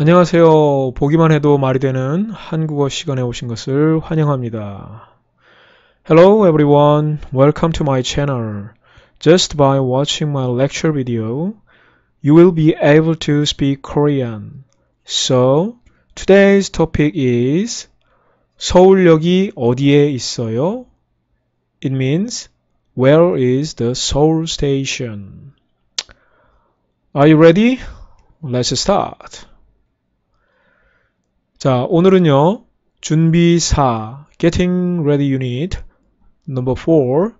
안녕하세요. 보기만 해도 말이 되는 한국어 시간에 오신 것을 환영합니다. Hello everyone. Welcome to my channel. Just by watching my lecture video, you will be able to speak Korean. So, today's topic is 서울역이 어디에 있어요? It means where is the Seoul station? Are you ready? Let's start. 자, 오늘은요. 준비사 Getting Ready Unit No. 4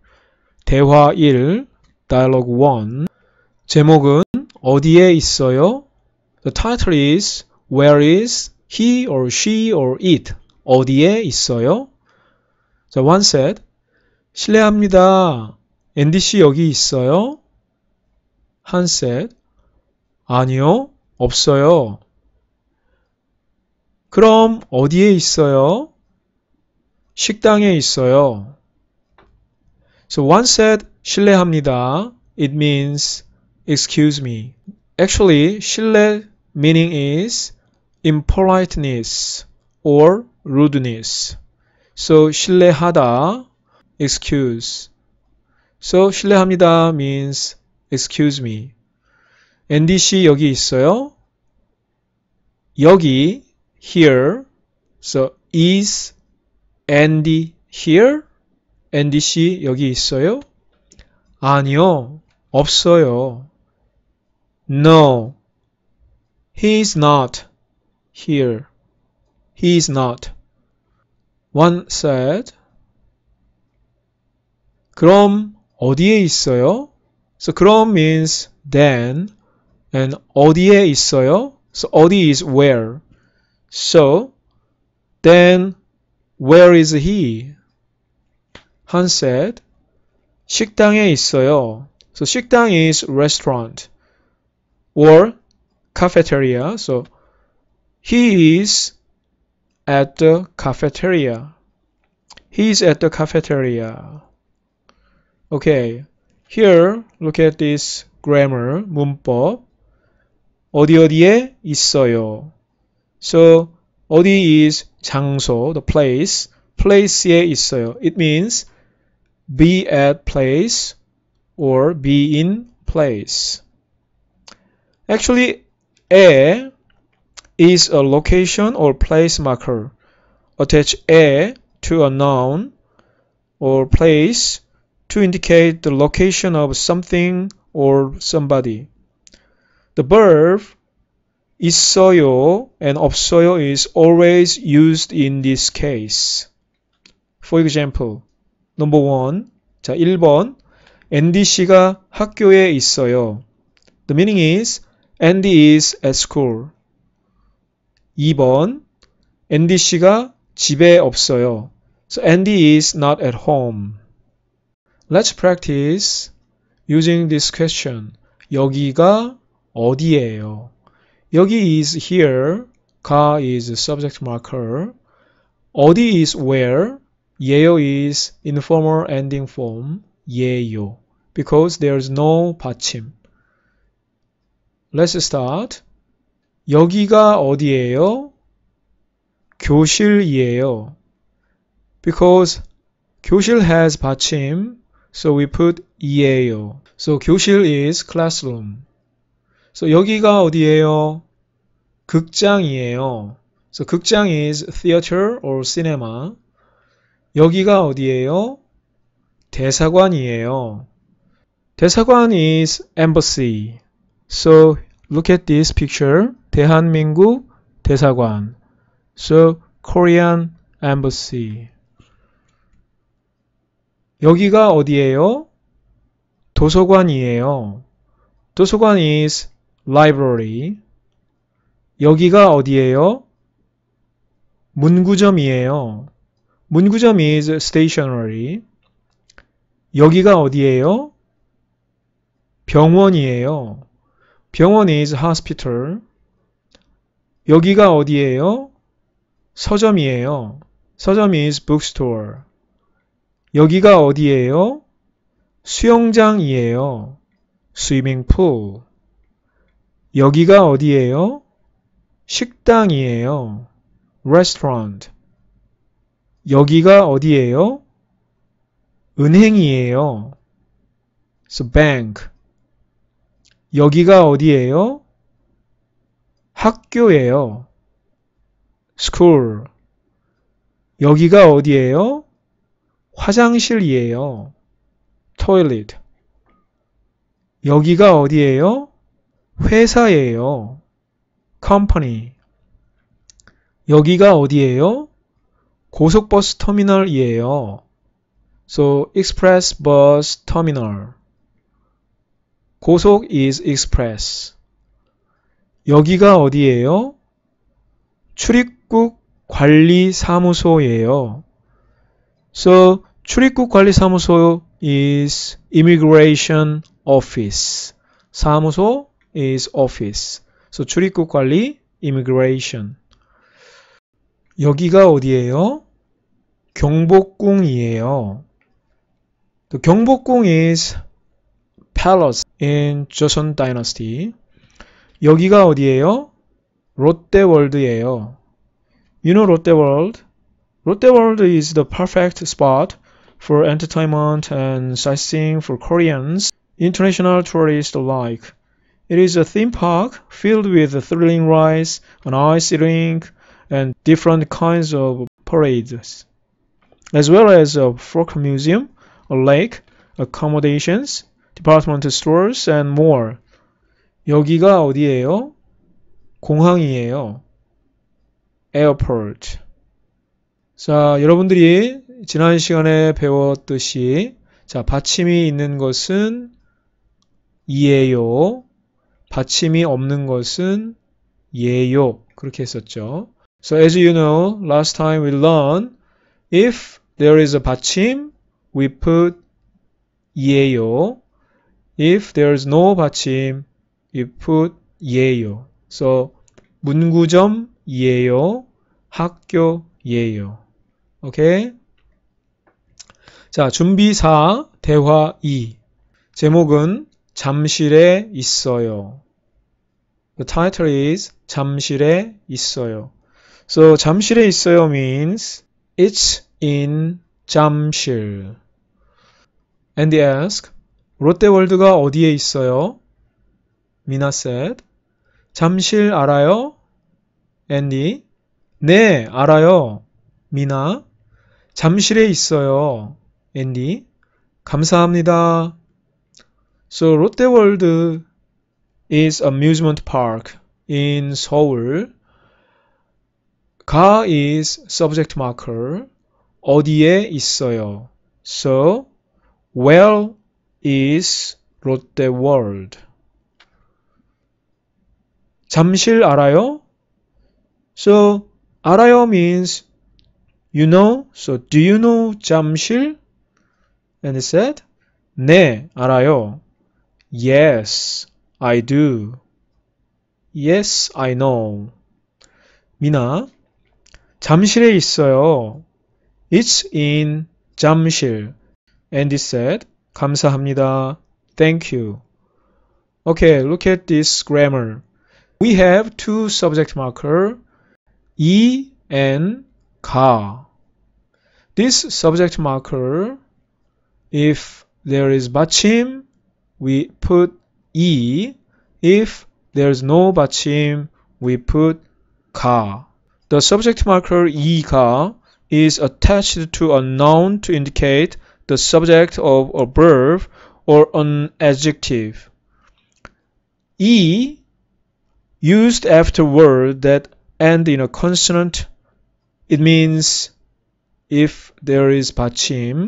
대화 1 Dialogue 1 제목은 어디에 있어요? The title is Where is he or she or it? 어디에 있어요? 자, one said 실례합니다. 앤디 씨 여기 있어요? 한 said 아니요, 없어요. 그럼 어디에 있어요? 식당에 있어요. So one said 실례합니다. It means excuse me. Actually, 실례 meaning is impoliteness or rudeness. So 실례하다 excuse. So 실례합니다 means excuse me. NDC 여기 있어요? 여기 here. So is Andy here? Andy 씨 여기 있어요? 아니요. 없어요. No. He is not here. He is not. One said 그럼 어디에 있어요? So 그럼 means then and 어디에 있어요? So 어디 is where. So then where is he? Han said, 식당에 있어요. So 식당 is restaurant or cafeteria. So he is at the cafeteria. He is at the cafeteria. Okay, here look at this grammar 문법 어디 어디에 있어요. So 어디 is 장소, the place. place에 있어요. It means be at place or be in place. Actually, a is a location or place marker. Attach a to a noun or place to indicate the location of something or somebody. The verb 있어요 and 없어요 is always used in this case. For example, number one. 자, 1번. Andy 씨가 학교에 있어요. The meaning is Andy is at school. 2번. Andy 씨가 집에 없어요. So Andy is not at home. Let's practice using this question. 여기가 어디예요? 여기 is here, 가 is subject marker, 어디 is where, 예요 is informal ending form, 예요, because there is no 받침. Let's start. 여기가 어디예요? 교실이에요. Because 교실 has 받침, so we put 이에요. So 교실 is classroom. 그래서 여기가 어디예요? 극장이에요. 그래서 극장 is theater or cinema. 여기가 어디예요? 대사관이에요. 대사관 is embassy. So look at this picture. 대한민국 대사관. So Korean embassy. 여기가 어디예요? 도서관이에요. 도서관 is library 여기가 어디예요? 문구점이에요. 문구점 is stationary. 여기가 어디예요? 병원이에요. 병원 is hospital. 여기가 어디예요? 서점이에요. 서점 is bookstore. 여기가 어디예요? 수영장이에요. swimming pool. 여기가 어디예요? 식당이에요. restaurant. 여기가 어디예요? 은행이에요. so bank. 여기가 어디예요? 학교예요. school. 여기가 어디예요? 화장실이에요. toilet. 여기가 어디예요? 회사예요. company. 여기가 어디예요? 고속버스 터미널이에요. So express bus terminal. 고속 is express. 여기가 어디예요? 출입국 관리사무소예요. So 출입국 관리사무소 is immigration office. 사무소 is office. So 출입국 관리 immigration. 여기가 어디예요? 경복궁이에요. The 경복궁 is palace in Joseon dynasty. 여기가 어디예요? 롯데월드예요. You know 롯데월드? 롯데월드 is the perfect spot for entertainment and sightseeing for Koreans, international tourists alike. It is a theme park filled with thrilling rides, an ice rink, and different kinds of parades, as well as a folk museum, a lake, accommodations, department stores, and more. 여기가 어디예요? 공항이에요. airport. 자, 여러분들이 지난 시간에 배웠듯이 자, 받침이 있는 것은 이에요. 받침이 없는 것은 예요. 그렇게 했었죠. So as you know, last time we learned if there is a 받침, we put 예요. If there is no 받침, we put 예요. So 문구점 예요. 학교 예요. 오케이? 자, 준비 4, 대화 2. 제목은 잠실에 있어요. The title is 잠실에 있어요. So 잠실에 있어요 means it's in 잠실. And they ask, 롯데월드가 어디에 있어요? 미나 said, 잠실 알아요? Andy, 네, 알아요. Mina, 잠실에 있어요. Andy, 감사합니다. So World is amusement park in Seoul. 가 is subject marker. 어디에 있어요? So where World? 롯데월드? 잠실 알아요? So 알아요 means you know. So do you know 잠실? And it said 네 알아요. Yes, I do. Yes, I know. 미나, 잠실에 있어요. It's in 잠실. Andy said, 감사합니다. Thank you. Okay, look at this grammar. We have two subject marker, 이 and ka. This subject marker, if there is 받침, we put E. If there's no 받침, we put ka. The subject marker e ka is attached to a noun to indicate the subject of a verb or an adjective. E used after word that end in a consonant, it means if there is 받침,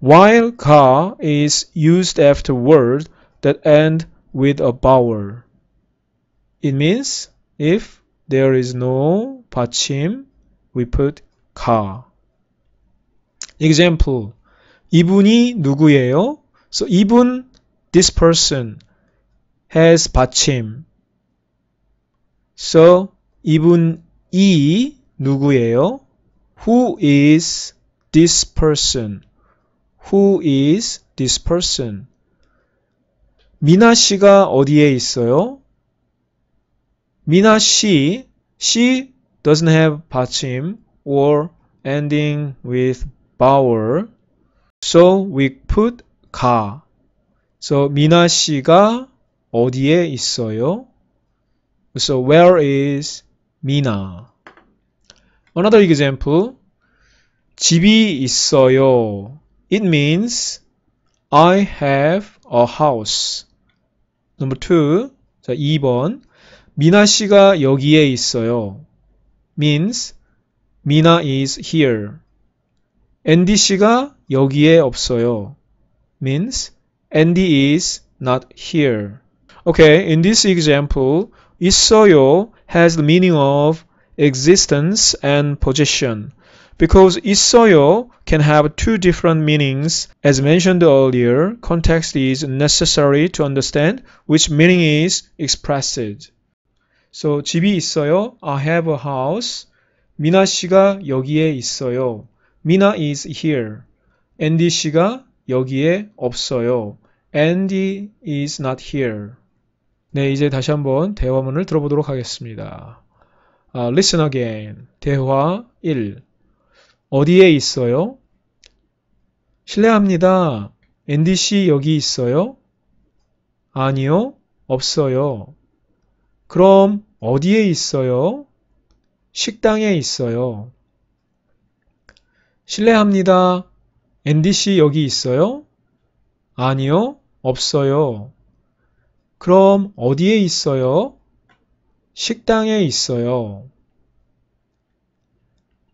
while ka is used after words that end with a vowel. It means if there is no 받침, we put ka. Example, 이분이 누구예요? So 이분, this person, has 받침. So 이분이 누구예요? Who is this person? Who is this person? 미나 씨가 어디에 있어요? 미나 씨, she doesn't have 받침 or ending with vowel. So we put 가. So 미나 씨가 어디에 있어요? So where is 미나? Another example. 집이 있어요. It means I have a house. Number two. 자, 2번. 미나 씨가 여기에 있어요. means 미나 is here. 앤디 씨가 여기에 없어요. means 앤디 is not here. Okay, in this example, 있어요 has the meaning of existence and possession. Because 있어요 can have two different meanings. As mentioned earlier, context is necessary to understand which meaning is expressed. So 집이 있어요. I have a house. 미나 씨가 여기에 있어요. 미나 is here. Andy 씨가 여기에 없어요. Andy is not here. 네, 이제 다시 한번 대화문을 들어보도록 하겠습니다. Uh, listen again. 대화 1. 어디에 있어요? 실례합니다. 앤디 씨 여기 있어요? 아니요, 없어요. 그럼 어디에 있어요? 식당에 있어요. 실례합니다. 앤디 씨 여기 있어요? 아니요, 없어요. 그럼 어디에 있어요? 식당에 있어요.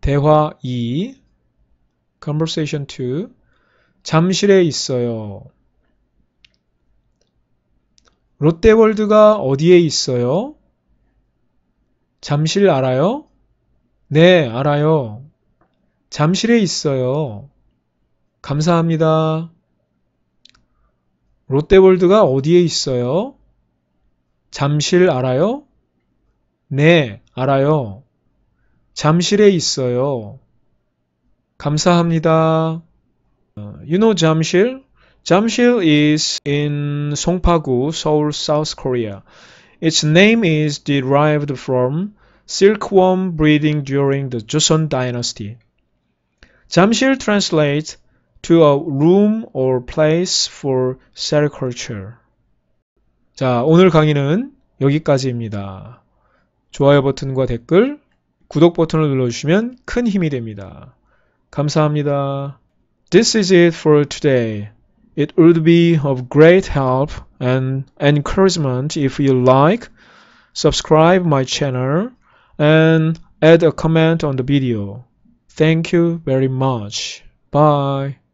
대화 2 conversation 2 잠실에 있어요. 롯데월드가 어디에 있어요? 잠실 알아요? 네, 알아요. 잠실에 있어요. 감사합니다. 롯데월드가 어디에 있어요? 잠실 알아요? 네, 알아요. 잠실에 있어요. 감사합니다. You know 잠실? Jamsil is in Songpa-gu, Seoul, South Korea. Its name is derived from silkworm breeding during the Joseon dynasty. Jamsil translates to a room or place for sericulture. 자, 오늘 강의는 여기까지입니다. 좋아요 버튼과 댓글, 구독 버튼을 눌러주시면 큰 힘이 됩니다. 감사합니다. This is it for today. It would be of great help and encouragement if you like, subscribe my channel, and add a comment on the video. Thank you very much. Bye.